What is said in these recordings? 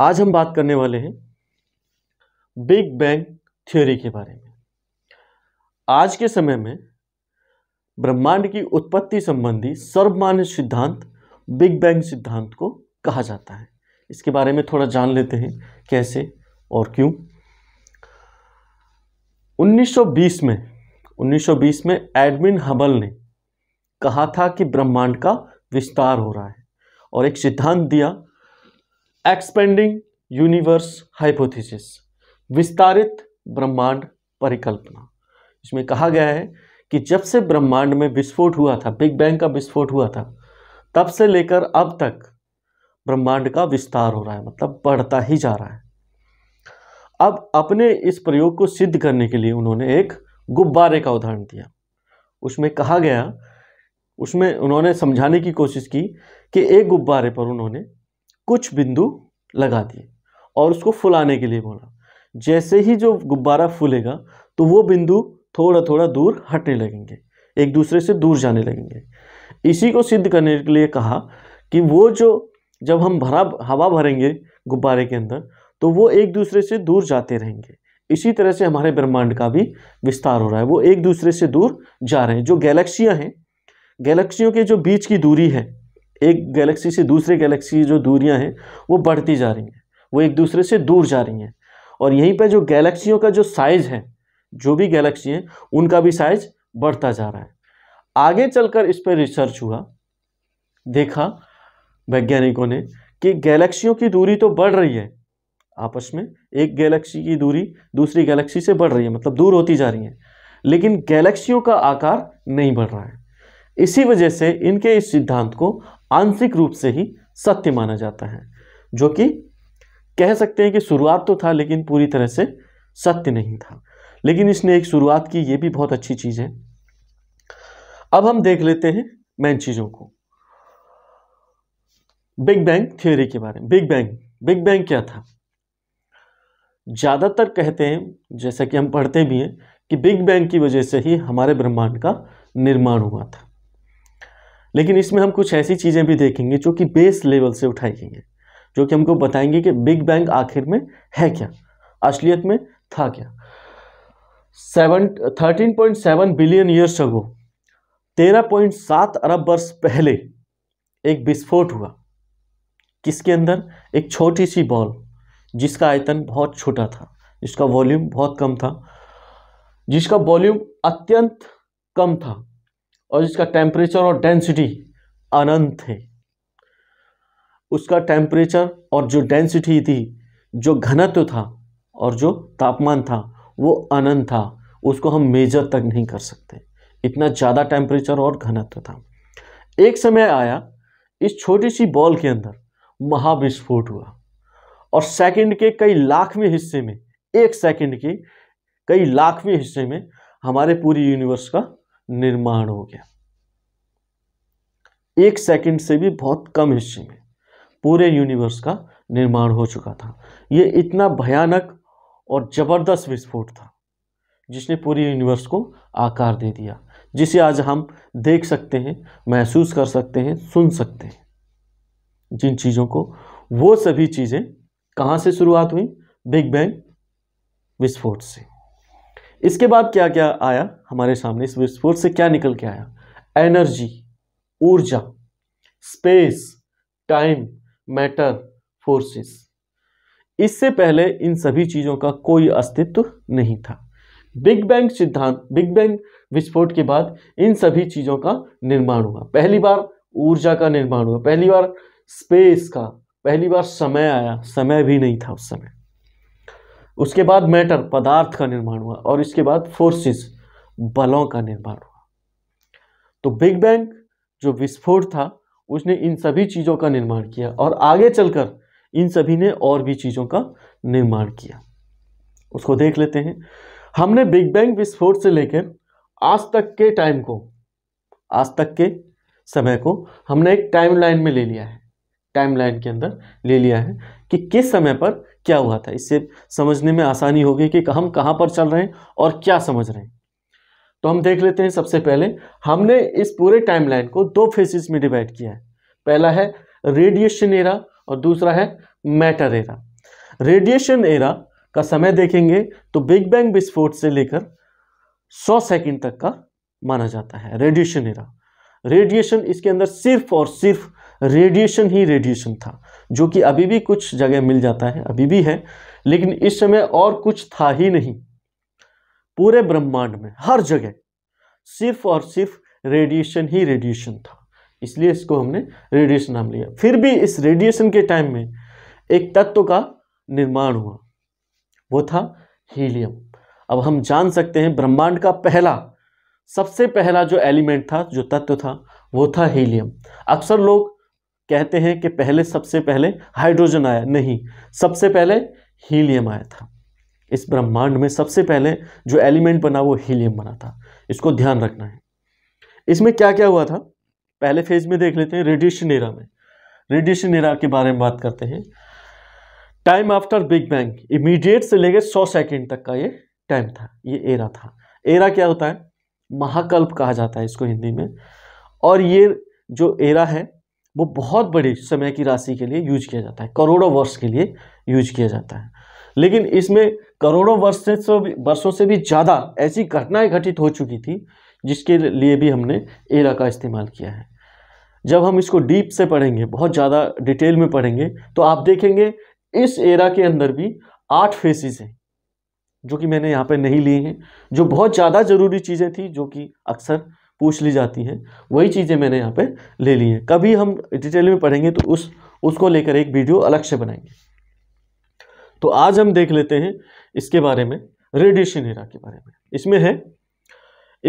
आज हम बात करने वाले हैं बिग बैंग थ्योरी के बारे में आज के समय में ब्रह्मांड की उत्पत्ति संबंधी सर्वमान्य सिद्धांत बिग बैंग सिद्धांत को कहा जाता है इसके बारे में थोड़ा जान लेते हैं कैसे और क्यों 1920 में 1920 में एडमिन हबल ने कहा था कि ब्रह्मांड का विस्तार हो रहा है और एक सिद्धांत दिया एक्सपेंडिंग यूनिवर्स हाइपोथेसिस विस्तारित ब्रह्मांड परिकल्पना इसमें कहा गया है कि जब से ब्रह्मांड में विस्फोट हुआ था बिग बैंग का विस्फोट हुआ था तब से लेकर अब तक ब्रह्मांड का विस्तार हो रहा है मतलब बढ़ता ही जा रहा है अब अपने इस प्रयोग को सिद्ध करने के लिए उन्होंने एक गुब्बारे का उदाहरण दिया उसमें कहा गया उसमें उन्होंने समझाने की कोशिश की कि एक गुब्बारे पर उन्होंने कुछ बिंदु लगा दिए और उसको फुलाने के लिए बोला जैसे ही जो गुब्बारा फूलेगा तो वो बिंदु थोड़ा थोड़ा दूर हटने लगेंगे एक दूसरे से दूर जाने लगेंगे इसी को सिद्ध करने के लिए कहा कि वो जो जब हम भरा हवा भरेंगे गुब्बारे के अंदर तो वो एक दूसरे से दूर जाते रहेंगे इसी तरह से हमारे ब्रह्मांड का भी विस्तार हो रहा है वो एक दूसरे से दूर जा रहे हैं जो गैलेक्सियाँ हैं गैलेक्सियों के जो बीच की दूरी है एक गैलेक्सी से दूसरे गैलेक्सी की जो दूरियां हैं वो बढ़ती जा रही हैं वो एक दूसरे से दूर जा रही हैं और यहीं पर जो गैलेक्सियों का जो साइज़ है जो भी गैलेक्सी हैं उनका भी साइज बढ़ता जा रहा है आगे चलकर इस पर रिसर्च हुआ देखा वैज्ञानिकों ने कि गैलेक्सियों की दूरी तो बढ़ रही है आपस में एक गैलेक्सी की दूरी दूसरी गैलेक्सी से बढ़ रही है मतलब दूर होती जा रही है लेकिन गैलेक्सियों का आकार नहीं बढ़ रहा है इसी वजह से इनके इस सिद्धांत को आंशिक रूप से ही सत्य माना जाता है जो कि कह सकते हैं कि शुरुआत तो था लेकिन पूरी तरह से सत्य नहीं था लेकिन इसने एक शुरुआत की ये भी बहुत अच्छी चीज़ है अब हम देख लेते हैं मैं चीज़ों को बिग बैंग थ्योरी के बारे में बिग बैंग बिग बैंग क्या था ज़्यादातर कहते हैं जैसा कि हम पढ़ते भी हैं कि बिग बैंग की वजह से ही हमारे ब्रह्मांड का निर्माण हुआ था लेकिन इसमें हम कुछ ऐसी चीज़ें भी देखेंगे जो कि बेस लेवल से उठाई गई हैं जो कि हमको बताएंगे कि बिग बैंग आखिर में है क्या असलियत में था क्या seven thirteen point seven billion years ago तेरह पॉइंट सात अरब वर्ष पहले एक विस्फोट हुआ किसके अंदर एक छोटी सी बॉल जिसका आयतन बहुत छोटा था जिसका वॉल्यूम बहुत कम था जिसका वॉल्यूम अत्यंत कम था और जिसका टेम्परेचर और डेंसिटी अनंत है उसका टेम्परेचर और जो डेंसिटी थी जो घनत्व था और जो तापमान था वो अनंत था उसको हम मेजर तक नहीं कर सकते इतना ज़्यादा टेम्परेचर और घनत्व था एक समय आया इस छोटी सी बॉल के अंदर महाविस्फोट हुआ और सेकंड के कई लाखवें हिस्से में एक सेकंड के कई लाखवें हिस्से में हमारे पूरी यूनिवर्स का निर्माण हो गया एक सेकंड से भी बहुत कम हिस्से में पूरे यूनिवर्स का निर्माण हो चुका था यह इतना भयानक और ज़बरदस्त विस्फोट था जिसने पूरे यूनिवर्स को आकार दे दिया जिसे आज हम देख सकते हैं महसूस कर सकते हैं सुन सकते हैं जिन चीज़ों को वो सभी चीज़ें कहाँ से शुरुआत हुई बिग बैंग विस्फोट से इसके बाद क्या क्या आया हमारे सामने इस विस्फोट से क्या निकल के आया एनर्जी ऊर्जा स्पेस टाइम मैटर फोर्सेस इससे पहले इन सभी चीज़ों का कोई अस्तित्व नहीं था बिग बैंग सिद्धांत बिग बैंग विस्फोट के बाद इन सभी चीज़ों का निर्माण हुआ पहली बार ऊर्जा का निर्माण हुआ पहली बार स्पेस का पहली बार समय आया समय भी नहीं था उस समय उसके बाद मैटर पदार्थ का निर्माण हुआ और इसके बाद फोर्सेस बलों का निर्माण हुआ तो बिग बैंग जो विस्फोट था उसने इन सभी चीज़ों का निर्माण किया और आगे चलकर इन सभी ने और भी चीज़ों का निर्माण किया उसको देख लेते हैं हमने बिग बैंग विस्फोट से लेकर आज तक के टाइम को आज तक के समय को हमने एक टाइमलाइन में ले लिया है टाइमलाइन के अंदर ले लिया है कि किस समय पर क्या हुआ था इससे समझने में आसानी होगी कि हम कहाँ पर चल रहे हैं और क्या समझ रहे हैं तो हम देख लेते हैं सबसे पहले हमने इस पूरे टाइमलाइन को दो फेसिस में डिवाइड किया है पहला है रेडिएशन एरा और दूसरा है मैटर एरा रेडिएशन एरा का समय देखेंगे तो बिग बैंग विस्फोट से लेकर 100 सेकंड तक का माना जाता है रेडिएशन एरा रेडिएशन इसके अंदर सिर्फ और सिर्फ रेडिएशन ही रेडिएशन था जो कि अभी भी कुछ जगह मिल जाता है अभी भी है लेकिन इस समय और कुछ था ही नहीं पूरे ब्रह्मांड में हर जगह सिर्फ और सिर्फ रेडिएशन ही रेडिएशन था इसलिए इसको हमने रेडिएशन नाम लिया फिर भी इस रेडिएशन के टाइम में एक तत्व का निर्माण हुआ वो था हीलियम अब हम जान सकते हैं ब्रह्मांड का पहला सबसे पहला जो एलिमेंट था जो तत्व था वो था हीलियम अक्सर लोग कहते हैं कि पहले सबसे पहले हाइड्रोजन आया नहीं सबसे पहले हीलियम आया था इस ब्रह्मांड में सबसे पहले जो एलिमेंट बना वो हीलियम बना था इसको ध्यान रखना है इसमें क्या क्या हुआ था पहले फेज में देख लेते हैं रेडिएशन एरा में रेडिएशन एरा के बारे में बात करते हैं time after big bang immediate से लेकर सौ सेकेंड तक का ये टाइम था ये एरा था एरा क्या होता है महाकल्प कहा जाता है इसको हिंदी में और ये जो एरा है वो बहुत बड़े समय की राशि के लिए यूज किया जाता है करोड़ों वर्ष के लिए यूज किया जाता है लेकिन इसमें करोड़ों वर्ष से वर्षों से भी ज़्यादा ऐसी घटनाएं घटित हो चुकी थी जिसके लिए भी हमने एरा का इस्तेमाल किया है जब हम इसको डीप से पढ़ेंगे बहुत ज़्यादा डिटेल में पढ़ेंगे तो आप देखेंगे इस एरा के अंदर भी आठ फेसिस हैं जो कि मैंने यहाँ पे नहीं लिए हैं जो बहुत ज़्यादा ज़रूरी चीज़ें थी जो कि अक्सर पूछ ली जाती हैं वही चीज़ें मैंने यहाँ पे ले ली हैं कभी हम डिटेल में पढ़ेंगे तो उस उसको लेकर एक वीडियो अलग से बनाएंगे तो आज हम देख लेते हैं इसके बारे में रेडिएशन हीरा के बारे में इसमें है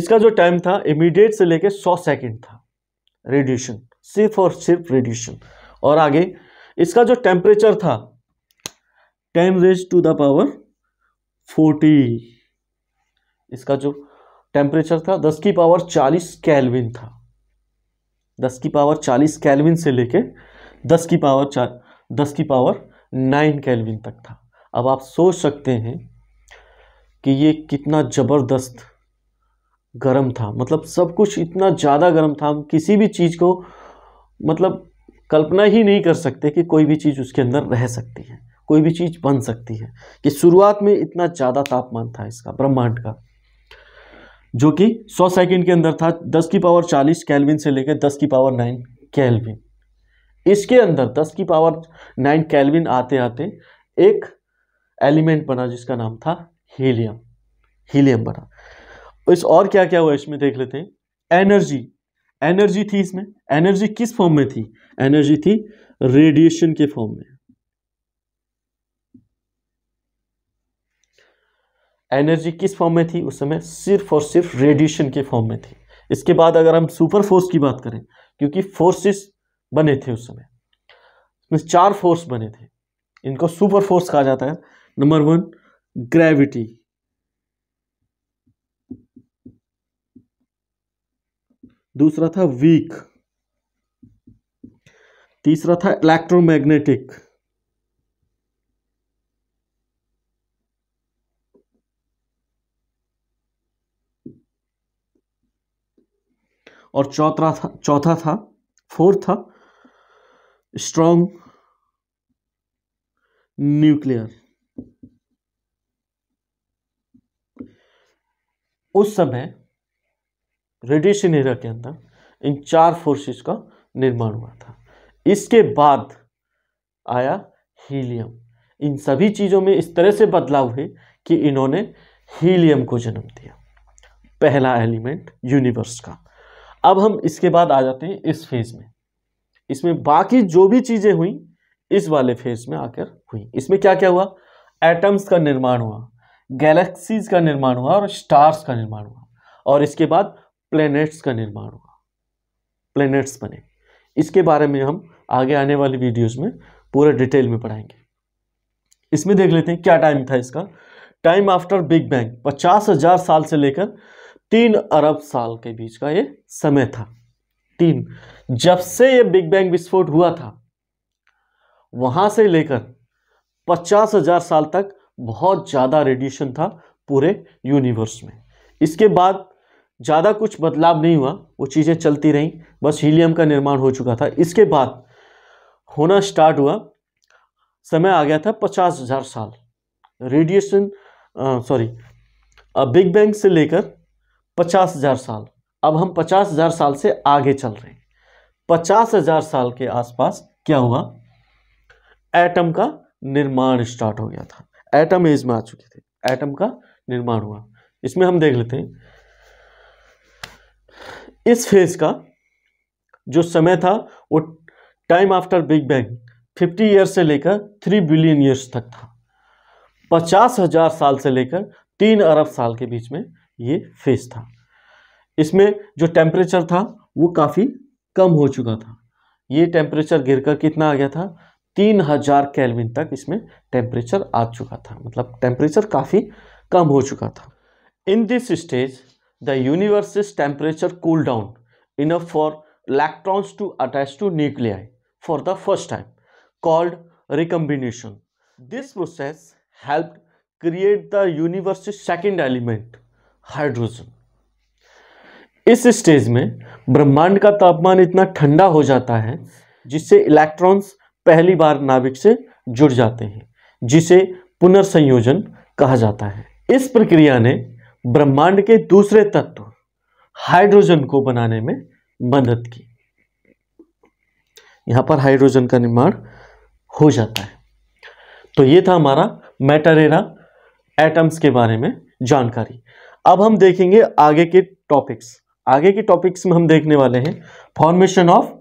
इसका जो टाइम था इमीडिएट से लेकर सौ सेकेंड था रेडिएशन सिर्फ और सिर्फ रेडिएशन और आगे इसका जो टेम्परेचर था ten raise to the power forty इसका जो टेम्परेचर था दस की पावर चालीस कैलविन था दस की पावर चालीस कैलविन से लेके दस की पावर चार दस की पावर नाइन कैलविन तक था अब आप सोच सकते हैं कि ये कितना ज़बरदस्त गर्म था मतलब सब कुछ इतना ज़्यादा गर्म था हम किसी भी चीज़ को मतलब कल्पना ही नहीं कर सकते कि कोई भी चीज़ उसके अंदर रह सकती है कोई भी चीज़ बन सकती है कि शुरुआत में इतना ज़्यादा तापमान था इसका ब्रह्मांड का जो कि 100 सेकंड के अंदर था 10 की पावर 40 कैलविन से लेकर 10 की पावर 9 कैलविन इसके अंदर 10 की पावर 9 कैलविन आते आते एक एलिमेंट बना जिसका नाम था हीलियम हीलियम बना इस और क्या क्या हुआ इसमें देख लेते हैं एनर्जी एनर्जी थी इसमें एनर्जी किस फॉर्म में थी एनर्जी थी रेडिएशन के फॉर्म में एनर्जी किस फॉर्म में थी उस समय सिर्फ और सिर्फ रेडिएशन के फॉर्म में थी इसके बाद अगर हम सुपर फोर्स की बात करें क्योंकि फोर्सेस बने थे उस समय चार फोर्स बने थे इनको सुपर फोर्स कहा जाता है नंबर वन ग्रेविटी दूसरा था वीक तीसरा था इलेक्ट्रोमैग्नेटिक और चौथा था चौथा था फोर्थ था स्ट्रॉन्ग न्यूक्लियर उस समय रेडिएशन एरा के अंदर इन चार फोर्सेस का निर्माण हुआ था इसके बाद आया हीलियम इन सभी चीज़ों में इस तरह से बदलाव हुए कि इन्होंने हीलियम को जन्म दिया पहला एलिमेंट यूनिवर्स का अब हम इसके बाद आ जाते हैं इस फेज में इसमें बाकी जो भी चीज़ें हुई इस वाले फेज में आकर हुई इसमें क्या क्या हुआ एटम्स का निर्माण हुआ गैलेक्सीज का निर्माण हुआ और स्टार्स का निर्माण हुआ और इसके बाद प्लैनेट्स का निर्माण हुआ प्लैनेट्स बने इसके बारे में हम आगे आने वाली वीडियोस में पूरा डिटेल में पढ़ाएंगे इसमें देख लेते हैं क्या टाइम था इसका टाइम आफ्टर बिग बैंग पचास हजार साल से लेकर तीन अरब साल के बीच का ये समय था तीन जब से ये बिग बैंग विस्फोट हुआ था वहां से लेकर पचास हजार साल तक बहुत ज़्यादा रेडिएशन था पूरे यूनिवर्स में इसके बाद ज़्यादा कुछ बदलाव नहीं हुआ वो चीज़ें चलती रहीं बस हीलियम का निर्माण हो चुका था इसके बाद होना स्टार्ट हुआ समय आ गया था पचास हजार साल रेडिएशन सॉरी बिग बैंग से लेकर पचास हज़ार साल अब हम पचास हज़ार साल से आगे चल रहे हैं पचास हज़ार साल के आसपास क्या हुआ एटम का निर्माण स्टार्ट हो गया था एटम एज में आ चुके थे एटम का निर्माण हुआ इसमें हम देख लेते हैं इस फेज का जो समय था वो time after big bang 50 year से लेकर 3 बिलियन ईयर्स तक था पचास हजार साल से लेकर तीन अरब साल के बीच में ये फेस था इसमें जो टेम्परेचर था वो काफ़ी कम हो चुका था ये टेम्परेचर गिरकर कितना आ गया था तीन हजार कैलविन तक इसमें टेम्परेचर आ चुका था मतलब टेम्परेचर काफ़ी कम हो चुका था in this stage the universe temperature cool down enough for electrons to attach to nuclei for the first time called recombination this process help create the universe second element hydrogen इस stage में ब्रह्मांड का तापमान इतना ठंडा हो जाता है जिससे इलेक्ट्रॉन्स पहली बार नाभिक से जुड़ जाते हैं जिसे पुनर्संयोजन कहा जाता है इस प्रक्रिया ने ब्रह्मांड के दूसरे तत्व हाइड्रोजन को बनाने में मदद की यहां पर हाइड्रोजन का निर्माण हो जाता है तो यह था हमारा मैटरेरा एटम्स के बारे में जानकारी अब हम देखेंगे आगे के टॉपिक्स आगे के टॉपिक्स में हम देखने वाले हैं फॉर्मेशन ऑफ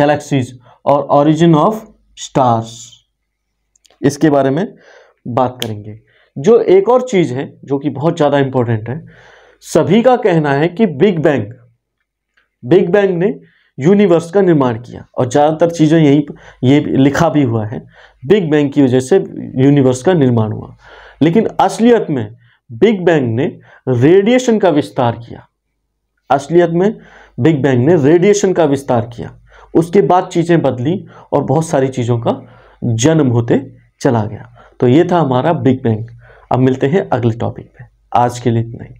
गैलेक्सीज और ऑरिजिन ऑफ स्टार्स इसके बारे में बात करेंगे जो एक और चीज़ है जो कि बहुत ज़्यादा इंपॉर्टेंट है सभी का कहना है कि बिग बैंग बिग बैंग ने यूनिवर्स का निर्माण किया और ज़्यादातर चीज़ें यहीं ये लिखा भी हुआ है बिग बैंग की वजह से यूनिवर्स का निर्माण हुआ लेकिन असलियत में बिग बैंग ने रेडिएशन का विस्तार किया असलियत में बिग बैंग ने रेडिएशन का विस्तार किया उसके बाद चीज़ें बदली और बहुत सारी चीज़ों का जन्म होते चला गया तो ये था हमारा बिग बैंग अब मिलते हैं अगले टॉपिक पे आज के लिए इतना ही